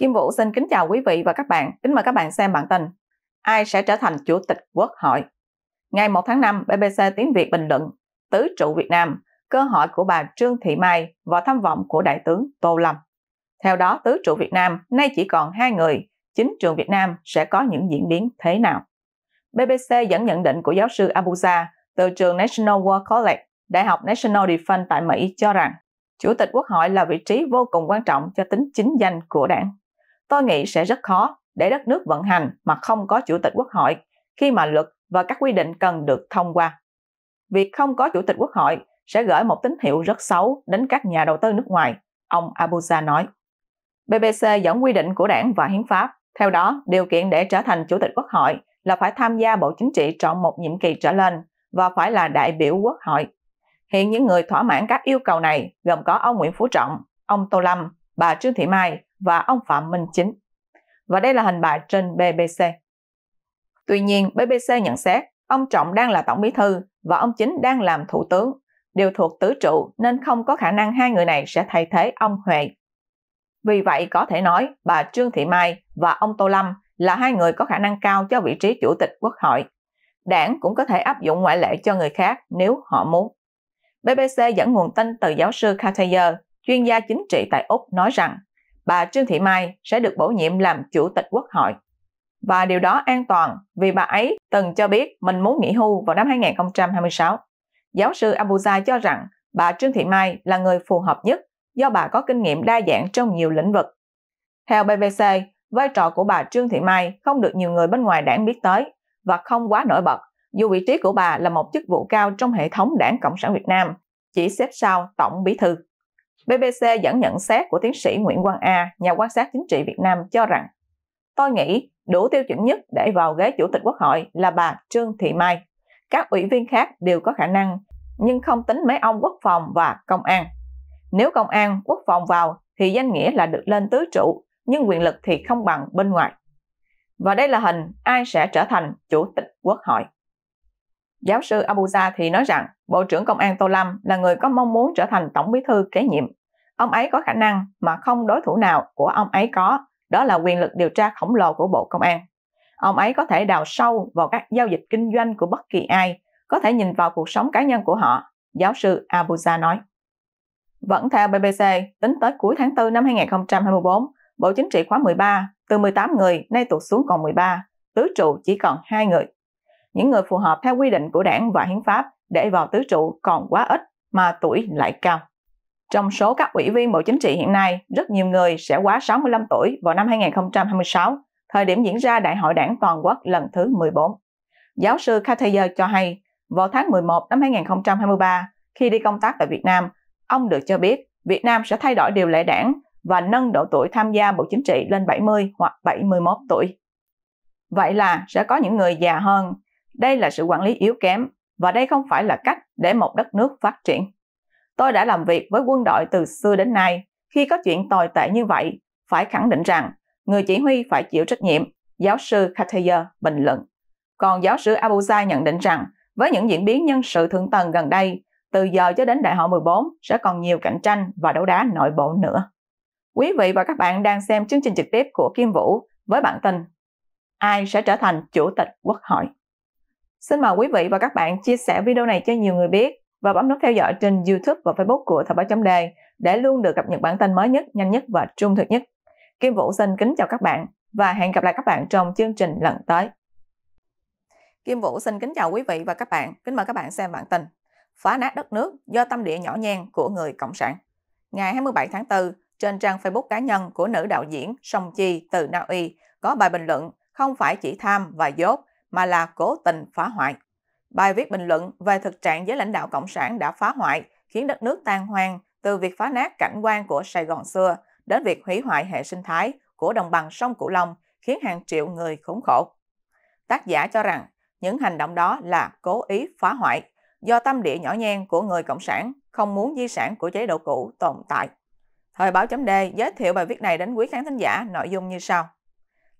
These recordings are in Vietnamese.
Kim Vũ xin kính chào quý vị và các bạn. Kính mời các bạn xem bản tin Ai sẽ trở thành Chủ tịch Quốc hội? Ngày 1 tháng 5, BBC Tiếng Việt bình luận Tứ trụ Việt Nam, cơ hội của bà Trương Thị Mai và tham vọng của Đại tướng Tô Lâm. Theo đó, tứ trụ Việt Nam nay chỉ còn hai người, chính trường Việt Nam sẽ có những diễn biến thế nào? BBC dẫn nhận định của giáo sư Abuza từ trường National War College, Đại học National Defense tại Mỹ cho rằng Chủ tịch Quốc hội là vị trí vô cùng quan trọng cho tính chính danh của đảng. Tôi nghĩ sẽ rất khó để đất nước vận hành mà không có chủ tịch quốc hội khi mà luật và các quy định cần được thông qua. Việc không có chủ tịch quốc hội sẽ gửi một tín hiệu rất xấu đến các nhà đầu tư nước ngoài, ông abuza nói. BBC dẫn quy định của đảng và hiến pháp. Theo đó, điều kiện để trở thành chủ tịch quốc hội là phải tham gia bộ chính trị trọn một nhiệm kỳ trở lên và phải là đại biểu quốc hội. Hiện những người thỏa mãn các yêu cầu này gồm có ông Nguyễn Phú Trọng, ông Tô Lâm, bà Trương Thị Mai và ông Phạm Minh Chính. Và đây là hình bài trên BBC. Tuy nhiên, BBC nhận xét ông Trọng đang là tổng bí thư và ông Chính đang làm thủ tướng, đều thuộc tứ trụ nên không có khả năng hai người này sẽ thay thế ông Huệ. Vì vậy có thể nói bà Trương Thị Mai và ông Tô Lâm là hai người có khả năng cao cho vị trí chủ tịch quốc hội. Đảng cũng có thể áp dụng ngoại lệ cho người khác nếu họ muốn. BBC dẫn nguồn tin từ giáo sư Cartier chuyên gia chính trị tại Úc nói rằng bà Trương Thị Mai sẽ được bổ nhiệm làm chủ tịch quốc hội. Và điều đó an toàn vì bà ấy từng cho biết mình muốn nghỉ hưu vào năm 2026. Giáo sư Abuja cho rằng bà Trương Thị Mai là người phù hợp nhất do bà có kinh nghiệm đa dạng trong nhiều lĩnh vực. Theo BBC, vai trò của bà Trương Thị Mai không được nhiều người bên ngoài đảng biết tới và không quá nổi bật, dù vị trí của bà là một chức vụ cao trong hệ thống đảng Cộng sản Việt Nam, chỉ xếp sau Tổng Bí Thư. BBC dẫn nhận xét của tiến sĩ Nguyễn Quang A, nhà quan sát chính trị Việt Nam cho rằng Tôi nghĩ đủ tiêu chuẩn nhất để vào ghế chủ tịch quốc hội là bà Trương Thị Mai. Các ủy viên khác đều có khả năng, nhưng không tính mấy ông quốc phòng và công an. Nếu công an, quốc phòng vào thì danh nghĩa là được lên tứ trụ, nhưng quyền lực thì không bằng bên ngoài. Và đây là hình ai sẽ trở thành chủ tịch quốc hội. Giáo sư Abuja thì nói rằng Bộ trưởng Công an Tô Lâm là người có mong muốn trở thành tổng bí thư kế nhiệm ông ấy có khả năng mà không đối thủ nào của ông ấy có, đó là quyền lực điều tra khổng lồ của Bộ Công an. Ông ấy có thể đào sâu vào các giao dịch kinh doanh của bất kỳ ai, có thể nhìn vào cuộc sống cá nhân của họ, giáo sư Abuja nói. Vẫn theo BBC, tính tới cuối tháng 4 năm 2024, Bộ Chính trị khóa 13 từ 18 người nay tụt xuống còn 13, tứ trụ chỉ còn 2 người. Những người phù hợp theo quy định của đảng và hiến pháp để vào tứ trụ còn quá ít mà tuổi lại cao. Trong số các ủy viên Bộ Chính trị hiện nay, rất nhiều người sẽ quá 65 tuổi vào năm 2026, thời điểm diễn ra Đại hội đảng toàn quốc lần thứ 14. Giáo sư Cartier cho hay, vào tháng 11 năm 2023, khi đi công tác tại Việt Nam, ông được cho biết Việt Nam sẽ thay đổi điều lệ đảng và nâng độ tuổi tham gia Bộ Chính trị lên 70 hoặc 71 tuổi. Vậy là sẽ có những người già hơn. Đây là sự quản lý yếu kém và đây không phải là cách để một đất nước phát triển. Tôi đã làm việc với quân đội từ xưa đến nay. Khi có chuyện tồi tệ như vậy, phải khẳng định rằng người chỉ huy phải chịu trách nhiệm, giáo sư Kateya bình luận. Còn giáo sư Abuza nhận định rằng với những diễn biến nhân sự thượng tầng gần đây, từ giờ cho đến đại hội 14 sẽ còn nhiều cạnh tranh và đấu đá nội bộ nữa. Quý vị và các bạn đang xem chương trình trực tiếp của Kim Vũ với bản tin Ai sẽ trở thành chủ tịch quốc hội? Xin mời quý vị và các bạn chia sẻ video này cho nhiều người biết và bấm nút theo dõi trên YouTube và Facebook của Thời báo chấm đề để luôn được cập nhật bản tin mới nhất, nhanh nhất và trung thực nhất. Kim Vũ xin kính chào các bạn và hẹn gặp lại các bạn trong chương trình lần tới. Kim Vũ xin kính chào quý vị và các bạn. Kính mời các bạn xem bản tin Phá nát đất nước do tâm địa nhỏ nhen của người Cộng sản. Ngày 27 tháng 4, trên trang Facebook cá nhân của nữ đạo diễn Song Chi từ Na Uy có bài bình luận không phải chỉ tham và dốt mà là cố tình phá hoại. Bài viết bình luận về thực trạng giới lãnh đạo Cộng sản đã phá hoại, khiến đất nước tan hoang từ việc phá nát cảnh quan của Sài Gòn xưa đến việc hủy hoại hệ sinh thái của đồng bằng sông Cửu Long khiến hàng triệu người khốn khổ. Tác giả cho rằng những hành động đó là cố ý phá hoại do tâm địa nhỏ nhen của người Cộng sản không muốn di sản của chế độ cũ tồn tại. Thời báo chấm D giới thiệu bài viết này đến quý khán thính giả nội dung như sau.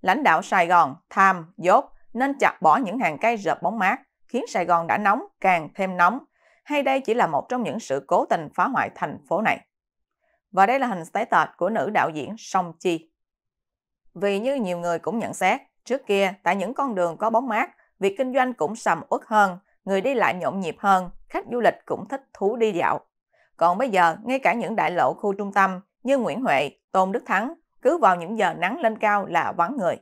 Lãnh đạo Sài Gòn tham, dốt nên chặt bỏ những hàng cây rợp bóng mát, khiến Sài Gòn đã nóng càng thêm nóng, hay đây chỉ là một trong những sự cố tình phá hoại thành phố này? Và đây là hình tái tệt của nữ đạo diễn Song Chi. Vì như nhiều người cũng nhận xét, trước kia tại những con đường có bóng mát, việc kinh doanh cũng sầm uất hơn, người đi lại nhộn nhịp hơn, khách du lịch cũng thích thú đi dạo. Còn bây giờ, ngay cả những đại lộ khu trung tâm như Nguyễn Huệ, Tôn Đức Thắng, cứ vào những giờ nắng lên cao là vắng người.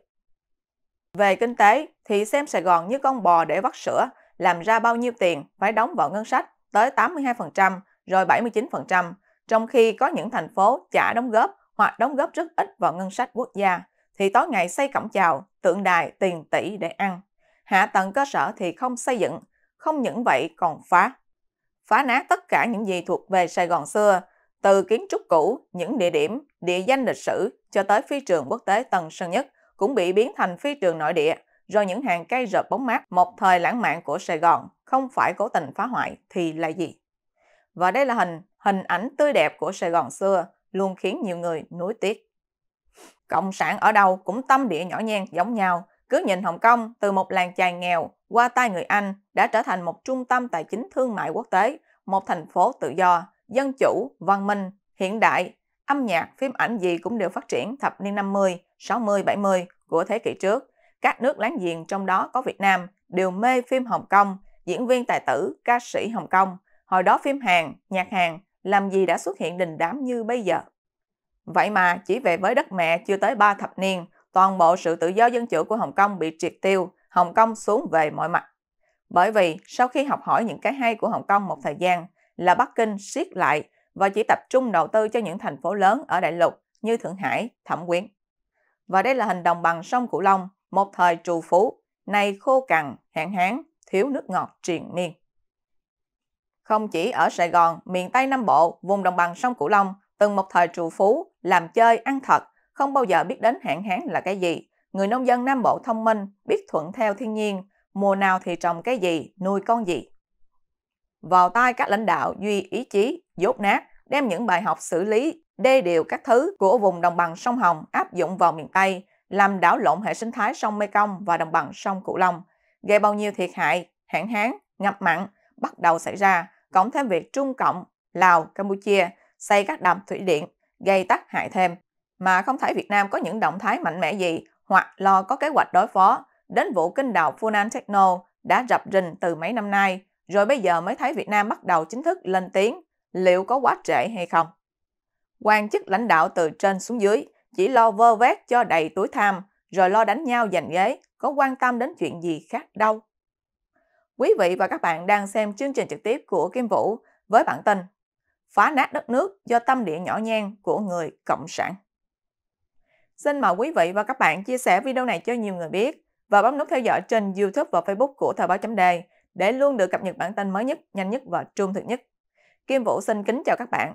Về kinh tế thì xem Sài Gòn như con bò để vắt sữa, làm ra bao nhiêu tiền phải đóng vào ngân sách tới 82% rồi 79%, trong khi có những thành phố chả đóng góp hoặc đóng góp rất ít vào ngân sách quốc gia, thì tối ngày xây cổng chào, tượng đài tiền tỷ để ăn. Hạ tầng cơ sở thì không xây dựng, không những vậy còn phá. Phá nát tất cả những gì thuộc về Sài Gòn xưa, từ kiến trúc cũ, những địa điểm, địa danh lịch sử cho tới phi trường quốc tế Tân Sơn Nhất, cũng bị biến thành phi trường nội địa rồi những hàng cây rợp bóng mát một thời lãng mạn của Sài Gòn không phải cố tình phá hoại thì là gì? Và đây là hình, hình ảnh tươi đẹp của Sài Gòn xưa luôn khiến nhiều người nuối tiếc. Cộng sản ở đâu cũng tâm địa nhỏ nhen giống nhau, cứ nhìn Hồng Kông từ một làng chài nghèo qua tay người Anh đã trở thành một trung tâm tài chính thương mại quốc tế, một thành phố tự do, dân chủ, văn minh, hiện đại, âm nhạc, phim ảnh gì cũng đều phát triển thập niên 50, 60-70 của thế kỷ trước, các nước láng giềng trong đó có Việt Nam đều mê phim Hồng Kông, diễn viên tài tử, ca sĩ Hồng Kông. Hồi đó phim Hàn, nhạc Hàn, làm gì đã xuất hiện đình đám như bây giờ. Vậy mà chỉ về với đất mẹ chưa tới 3 thập niên, toàn bộ sự tự do dân chủ của Hồng Kông bị triệt tiêu, Hồng Kông xuống về mọi mặt. Bởi vì sau khi học hỏi những cái hay của Hồng Kông một thời gian là Bắc Kinh siết lại và chỉ tập trung đầu tư cho những thành phố lớn ở đại lục như Thượng Hải, Thẩm Quyến và đây là hình đồng bằng sông Cửu Long, một thời trù phú, nay khô cằn, hạn hán, thiếu nước ngọt triền miên. Không chỉ ở Sài Gòn, miền Tây Nam Bộ, vùng đồng bằng sông Cửu Long, từng một thời trù phú, làm chơi, ăn thật, không bao giờ biết đến hạn hán là cái gì. Người nông dân Nam Bộ thông minh, biết thuận theo thiên nhiên, mùa nào thì trồng cái gì, nuôi con gì. Vào tay các lãnh đạo duy ý chí, dốt nát, đem những bài học xử lý đê điều các thứ của vùng đồng bằng sông Hồng áp dụng vào miền Tây, làm đảo lộn hệ sinh thái sông Mekong và đồng bằng sông Cửu Long, gây bao nhiêu thiệt hại, hạn hán, ngập mặn bắt đầu xảy ra, cộng thêm việc Trung Cộng, Lào, Campuchia xây các đầm thủy điện gây tác hại thêm, mà không thấy Việt Nam có những động thái mạnh mẽ gì hoặc lo có kế hoạch đối phó đến vụ kinh đào Funan Techno đã rập rình từ mấy năm nay, rồi bây giờ mới thấy Việt Nam bắt đầu chính thức lên tiếng liệu có quá trễ hay không. Quan chức lãnh đạo từ trên xuống dưới chỉ lo vơ vét cho đầy túi tham, rồi lo đánh nhau giành ghế, có quan tâm đến chuyện gì khác đâu. Quý vị và các bạn đang xem chương trình trực tiếp của Kim Vũ với bản tin Phá nát đất nước do tâm địa nhỏ nhen của người Cộng sản. Xin mời quý vị và các bạn chia sẻ video này cho nhiều người biết và bấm nút theo dõi trên YouTube và Facebook của Thời báo chấm đề để luôn được cập nhật bản tin mới nhất, nhanh nhất và trung thực nhất. Kim Vũ xin kính chào các bạn